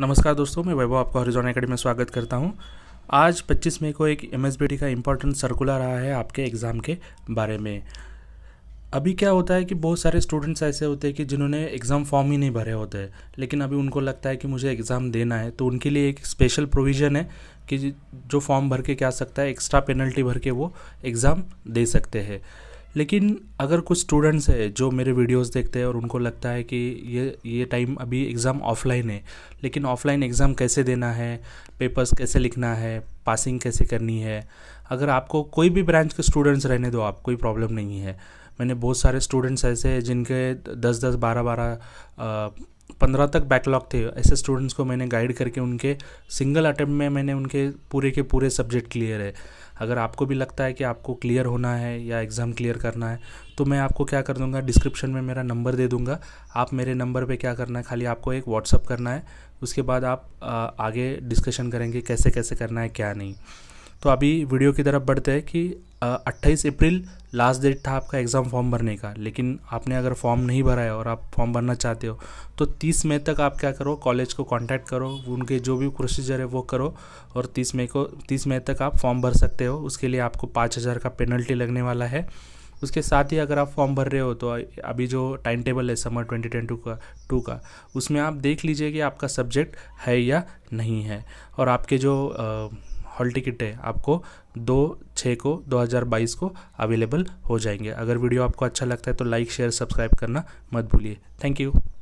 नमस्कार दोस्तों मैं वैभव आपका हरिजोन अकेडमी में स्वागत करता हूं आज 25 मई को एक एम का इम्पोर्टेंट सर्कुलर आया है आपके एग्ज़ाम के बारे में अभी क्या होता है कि बहुत सारे स्टूडेंट्स ऐसे होते हैं कि जिन्होंने एग्ज़ाम फॉर्म ही नहीं भरे होते हैं लेकिन अभी उनको लगता है कि मुझे एग्ज़ाम देना है तो उनके लिए एक स्पेशल प्रोविज़न है कि जो फॉर्म भर के क्या सकता है एक्स्ट्रा पेनल्टी भर के वो एग्ज़ाम दे सकते हैं लेकिन अगर कुछ स्टूडेंट्स है जो मेरे वीडियोस देखते हैं और उनको लगता है कि ये ये टाइम अभी एग्ज़ाम ऑफलाइन है लेकिन ऑफलाइन एग्ज़ाम कैसे देना है पेपर्स कैसे लिखना है पासिंग कैसे करनी है अगर आपको कोई भी ब्रांच के स्टूडेंट्स रहने दो आप कोई प्रॉब्लम नहीं है मैंने बहुत सारे स्टूडेंट्स ऐसे हैं जिनके दस दस बारह बारह पंद्रह तक बैकलॉग थे ऐसे स्टूडेंट्स को मैंने गाइड करके उनके सिंगल अटैम्प्ट में मैंने उनके पूरे के पूरे सब्जेक्ट क्लियर है अगर आपको भी लगता है कि आपको क्लियर होना है या एग्ज़ाम क्लियर करना है तो मैं आपको क्या कर दूंगा डिस्क्रिप्शन में मेरा नंबर दे दूंगा आप मेरे नंबर पे क्या करना है खाली आपको एक व्हाट्सअप करना है उसके बाद आप आगे डिस्कशन करेंगे कैसे कैसे करना है क्या नहीं तो अभी वीडियो की तरफ बढ़ते हैं कि अट्ठाईस अप्रैल लास्ट डेट था आपका एग्ज़ाम फॉर्म भरने का लेकिन आपने अगर फॉर्म नहीं भरा है और आप फॉर्म भरना चाहते हो तो 30 मई तक आप क्या करो कॉलेज को कांटेक्ट करो उनके जो भी प्रोसीजर है वो करो और 30 मई को 30 मई तक आप फॉर्म भर सकते हो उसके लिए आपको पाँच हज़ार का पेनल्टी लगने वाला है उसके साथ ही अगर आप फॉर्म भर रहे हो तो अभी जो टाइम टेबल है समर ट्वेंटी ट्वेंटी का टू का उसमें आप देख लीजिए कि आपका सब्जेक्ट है या नहीं है और आपके जो आ, हॉल टिकट है आपको दो छः को 2022 को अवेलेबल हो जाएंगे अगर वीडियो आपको अच्छा लगता है तो लाइक शेयर सब्सक्राइब करना मत भूलिए थैंक यू